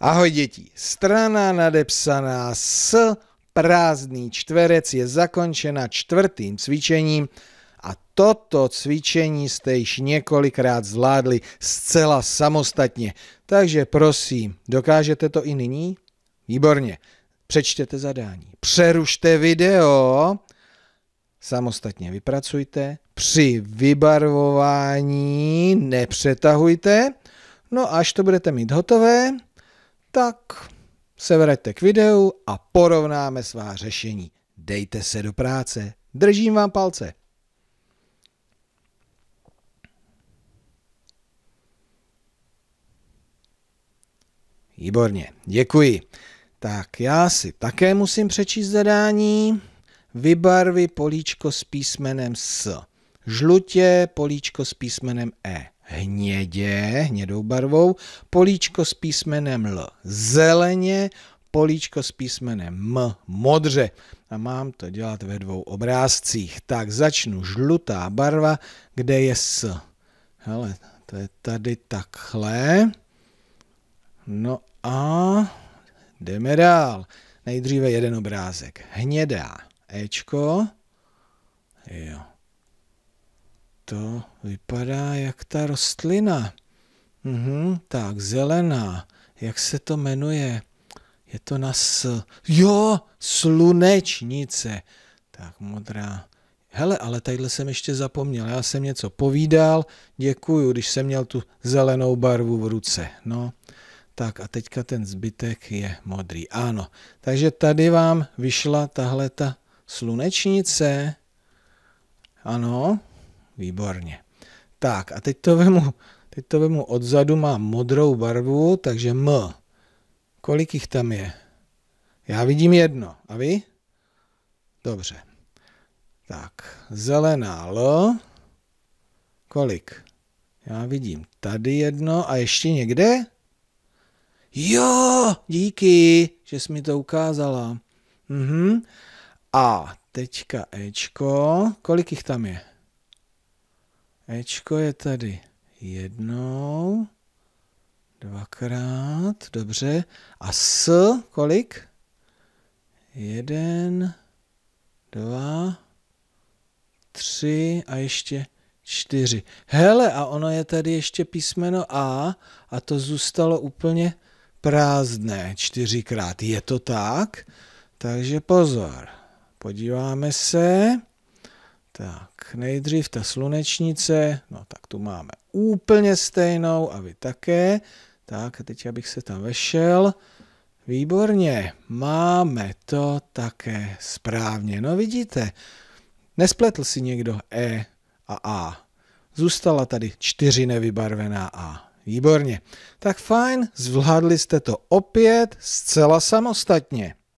Ahoj děti, strana nadepsaná s prázdný čtverec je zakončena čtvrtým cvičením a toto cvičení jste již několikrát zvládli zcela samostatně. Takže prosím, dokážete to i nyní? Výborně. Přečtěte zadání. Přerušte video. Samostatně vypracujte. Při vybarvování nepřetahujte. No až to budete mít hotové, tak se vraťte k videu a porovnáme svá řešení. Dejte se do práce. Držím vám palce. Výborně, děkuji. Tak já si také musím přečíst zadání. Vybarvi políčko s písmenem S žlutě, políčko s písmenem E hnědě, hnědou barvou, políčko s písmenem L zeleně, políčko s písmenem M modře. A mám to dělat ve dvou obrázcích. Tak začnu žlutá barva, kde je S. Hele, to je tady takhle. No a jdeme dál. Nejdříve jeden obrázek. Hnědá Ečko. Jo. To vypadá jak ta rostlina. Mhm, tak, zelená. Jak se to jmenuje? Je to na s... Jo, slunečnice. Tak, modrá. Hele, ale tadyhle jsem ještě zapomněl. Já jsem něco povídal. Děkuju, když jsem měl tu zelenou barvu v ruce. No, tak a teďka ten zbytek je modrý. Ano, takže tady vám vyšla tahle ta slunečnice. Ano, výborně. Tak a teď to vemu, teď to vemu odzadu, má modrou barvu, takže M. Kolik jich tam je? Já vidím jedno. A vy? Dobře. Tak, zelená L. Kolik? Já vidím tady jedno a ještě někde? Jo, díky, že jsi mi to ukázala. Mhm. A teďka Ečko. Kolik jich tam je? Ečko je tady jednou, dvakrát, dobře. A S kolik? Jeden, dva, tři a ještě čtyři. Hele, a ono je tady ještě písmeno A a to zůstalo úplně prázdné čtyřikrát. Je to tak? Takže pozor. Podíváme se. Tak, nejdřív ta slunečnice, no tak tu máme úplně stejnou a vy také. Tak, a teď abych se tam vešel. Výborně, máme to také správně. No vidíte, nespletl si někdo E a A. Zůstala tady čtyři nevybarvená A. Výborně. Tak fajn, zvládli jste to opět zcela samostatně.